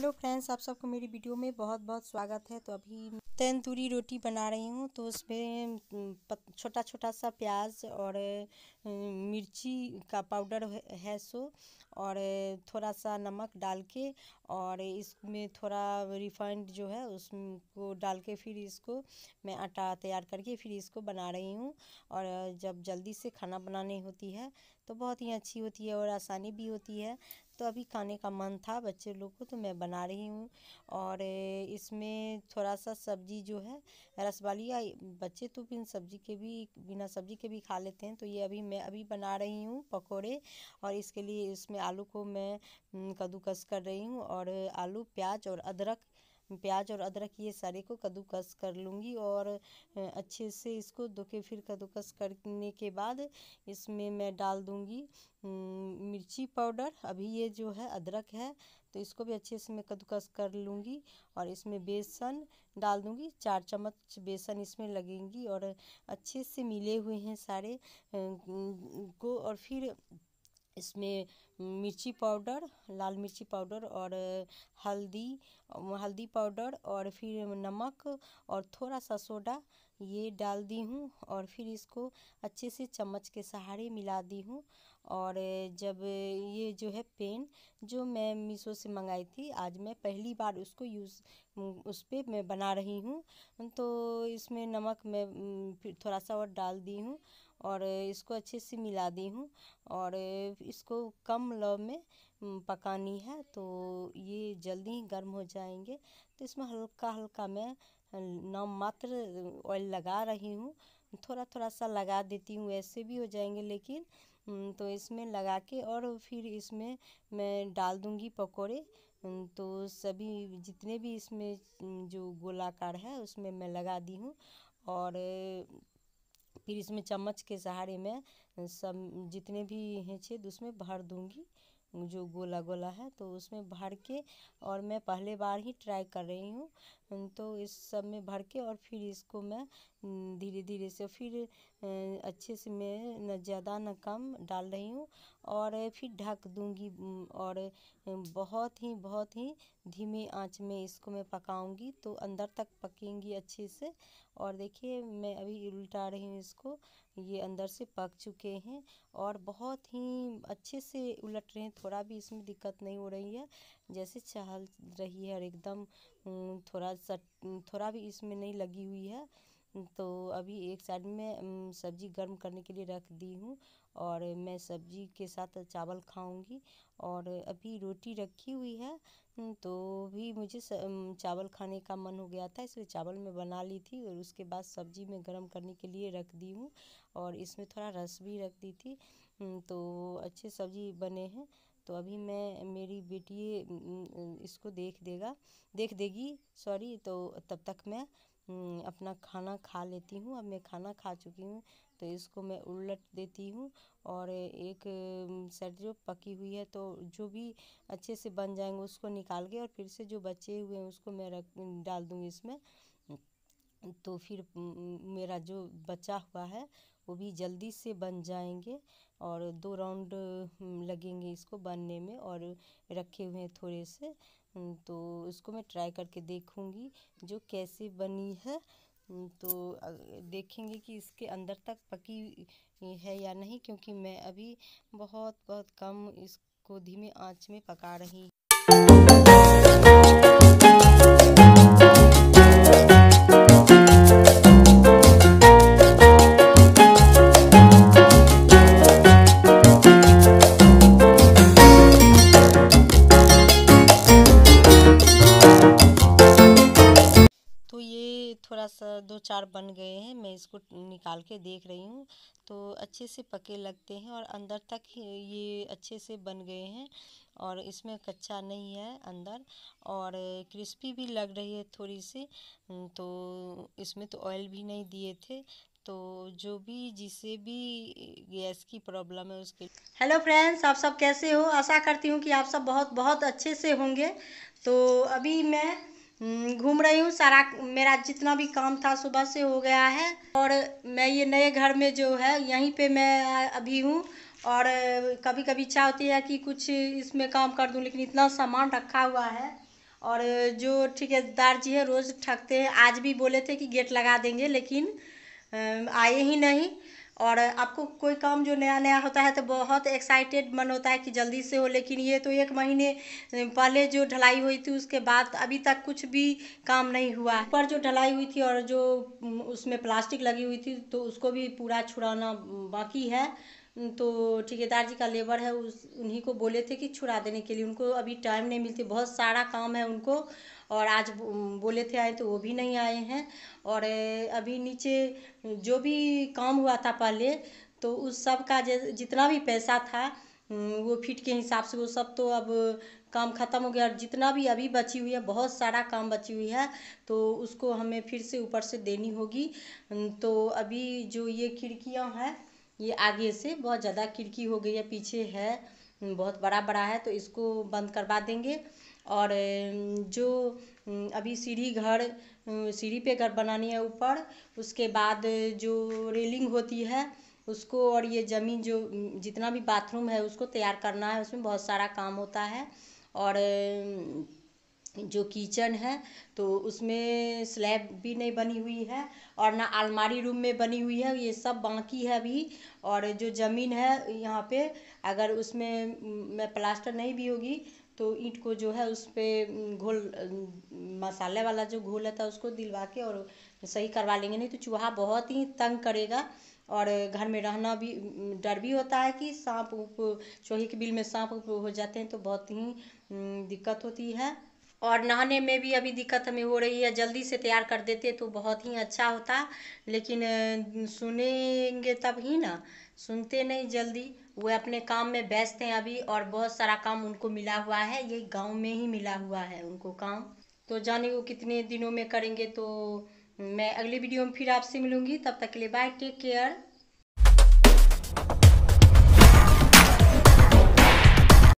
hello friends आप सबको मेरी वीडियो में बहुत बहुत स्वागत है तो अभी तंदूरी रोटी बना रही हूँ तो उसमें छोटा छोटा सा प्याज और मिर्ची का पाउडर है सो और थोड़ा सा नमक डाल के और इसमें थोड़ा रिफाइंड जो है उसको डाल के फिर इसको मैं आटा तैयार करके फिर इसको बना रही हूँ और जब जल्दी से खाना बनाने होती है तो बहुत ही अच्छी होती है और आसानी भी होती है तो अभी खाने का मन था बच्चे लोग को तो मैं बना रही हूँ और इसमें थोड़ा सा सब्जी जो है रस वाली या बच्चे तो बिन सब्जी के भी बिना सब्जी के भी खा लेते हैं तो ये अभी मैं अभी बना रही हूँ पकौड़े और इसके लिए इसमें आलू को मैं हम्म, कद्दूकस कर रही हूँ और आलू प्याज और अदरक प्याज और अदरक ये सारे को कद्दूकस कर लूँगी और अच्छे से इसको दो के फिर कद्दूकस करने के बाद इसमें मैं डाल दूँगी मिर्ची पाउडर अभी ये जो है अदरक है तो इसको भी अच्छे से मैं कद्दूकस कर लूँगी और इसमें बेसन डाल दूँगी चार चम्मच बेसन इसमें लगेंगी और अच्छे से मिले हुए हैं सारे को और फिर इसमें मिर्ची पाउडर लाल मिर्ची पाउडर और हल्दी हल्दी पाउडर और फिर नमक और थोड़ा सा सोडा ये डाल दी हूँ और फिर इसको अच्छे से चम्मच के सहारे मिला दी हूँ और जब ये जो है पेन जो मैं मीशो से मंगाई थी आज मैं पहली बार उसको यूज़ उस पर मैं बना रही हूँ तो इसमें नमक मैं फिर थोड़ा सा और डाल दी हूँ और इसको अच्छे से मिला दी हूँ और इसको कम लो में पकानी है तो ये जल्दी ही गर्म हो जाएंगे तो इसमें हल्का हल्का मैं नाम मात्र ऑयल लगा रही हूँ थोड़ा थोड़ा सा लगा देती हूँ ऐसे भी हो जाएंगे लेकिन तो इसमें लगा के और फिर इसमें मैं डाल दूँगी पकोड़े तो सभी जितने भी इसमें जो गोलाकार है उसमें मैं लगा दी हूँ और फिर इसमें चम्मच के सहारे में सब जितने भी हैं छेद उसमें भर दूंगी जो गोला गोला है तो उसमें भर के और मैं पहले बार ही ट्राई कर रही हूँ तो इस सब में भर के और फिर इसको मैं धीरे धीरे से फिर अच्छे से मैं न ज़्यादा न कम डाल रही हूँ और फिर ढक दूँगी और बहुत ही बहुत ही धीमे आंच में इसको मैं पकाऊँगी तो अंदर तक पकेंगी अच्छे से और देखिए मैं अभी उल्टा रही हूँ इसको ये अंदर से पक चुके हैं और बहुत ही अच्छे से उलट रहे हैं थोड़ा भी इसमें दिक्कत नहीं हो रही है जैसे चहल रही है और एकदम थोड़ा सा थोड़ा भी इसमें नहीं लगी हुई है तो अभी एक साइड में सब्ज़ी गर्म करने के लिए रख दी हूँ और मैं सब्ज़ी के साथ चावल खाऊंगी और अभी रोटी रखी हुई है तो भी मुझे चावल खाने का मन हो गया था इसलिए चावल मैं बना ली थी और उसके बाद सब्ज़ी में गर्म करने के लिए रख दी हूँ और इसमें थोड़ा रस भी रख दी थी तो अच्छे सब्ज़ी बने हैं तो अभी मैं मेरी बेटी इसको देख देगा देख देगी सॉरी तो तब तक मैं हम्म, अपना खाना खा लेती हूँ अब मैं खाना खा चुकी हूँ तो इसको मैं उलट देती हूँ और एक सेट जो पकी हुई है तो जो भी अच्छे से बन जाएंगे उसको निकाल के और फिर से जो बचे हुए हैं उसको मैं रख डाल दूँगी इसमें तो फिर मेरा जो बचा हुआ है वो भी जल्दी से बन जाएंगे और दो राउंड हम्म, लगेंगे इसको बनने में और रखे हुए हैं थोड़े से हम्म, तो इसको मैं ट्राई करके देखूँगी जो कैसे बनी है हम्म, तो देखेंगे कि इसके अंदर तक पकी है या नहीं क्योंकि मैं अभी बहुत बहुत कम इसको धीमे आँच में पका रही थोड़ा सा दो चार बन गए हैं मैं इसको निकाल के देख रही हूँ तो अच्छे से पके लगते हैं और अंदर तक ये अच्छे से बन गए हैं और इसमें कच्चा नहीं है अंदर और क्रिस्पी भी लग रही है थोड़ी सी तो इसमें तो ऑयल भी नहीं दिए थे तो जो भी जिसे भी गैस की प्रॉब्लम है उसके हेलो फ्रेंड्स आप सब कैसे हो आशा करती हूँ कि आप सब बहुत बहुत अच्छे से होंगे तो अभी मैं हम्म, घूम रही हूँ सारा मेरा जितना भी काम था सुबह से हो गया है और मैं ये नए घर में जो है यहीं पे मैं अभी हूँ और कभी कभी इच्छा होती है कि कुछ इसमें काम कर दूँ लेकिन इतना सामान रखा हुआ है और जो ठेकेदार जी है रोज़ ठगते हैं आज भी बोले थे कि गेट लगा देंगे लेकिन आए ही नहीं और आपको कोई काम जो नया नया होता है तो बहुत एक्साइटेड मन होता है कि जल्दी से हो लेकिन ये तो एक महीने पहले जो ढलाई हुई थी उसके बाद अभी तक कुछ भी काम नहीं हुआ पर जो ढलाई हुई थी और जो उसमें प्लास्टिक लगी हुई थी तो उसको भी पूरा छुड़ाना बाकी है तो ठेकेदार जी का लेबर है उस उन्हीं को बोले थे कि छुड़ा देने के लिए उनको अभी टाइम नहीं मिलती बहुत सारा काम है उनको और आज बोले थे आए तो वो भी नहीं आए हैं और अभी नीचे जो भी काम हुआ था पहले तो उस सब का जितना भी पैसा था वो फिट के हिसाब से वो सब तो अब काम ख़त्म हो गया और जितना भी अभी बची हुई है बहुत सारा काम बची हुई है तो उसको हमें फिर से ऊपर से देनी होगी तो अभी जो ये खिड़कियाँ हैं ये आगे से बहुत ज़्यादा खिड़की हो गई है पीछे है बहुत बड़ा बड़ा है तो इसको बंद करवा देंगे और जो अभी सीढ़ी घर सीढ़ी पर घर बनानी है ऊपर उसके बाद जो रेलिंग होती है उसको और ये जमीन जो जितना भी बाथरूम है उसको तैयार करना है उसमें बहुत सारा काम होता है और जो किचन है तो उसमें स्लैब भी नहीं बनी हुई है और ना अलमारी रूम में बनी हुई है ये सब बाकी है अभी और जो ज़मीन है यहाँ पे अगर उसमें मैं प्लास्टर नहीं भी होगी तो ईंट को जो है उस पर घोल मसाले वाला जो घोल है उसको दिलवा के और सही करवा लेंगे नहीं तो चूहा बहुत ही तंग करेगा और घर में रहना भी डर भी होता है कि सांप उप चूहे के बिल में सांप उप हो जाते हैं तो बहुत ही दिक्कत होती है और नहाने में भी अभी दिक्कत हमें हो रही है जल्दी से तैयार कर देते तो बहुत ही अच्छा होता लेकिन सुनेंगे तब ही ना सुनते नहीं जल्दी वे अपने काम में व्यस्त हैं अभी और बहुत सारा काम उनको मिला हुआ है ये गांव में ही मिला हुआ है उनको काम तो जाने वो कितने दिनों में करेंगे तो मैं अगली वीडियो में फिर आपसे मिलूँगी तब तक के लिए बाय टेक केयर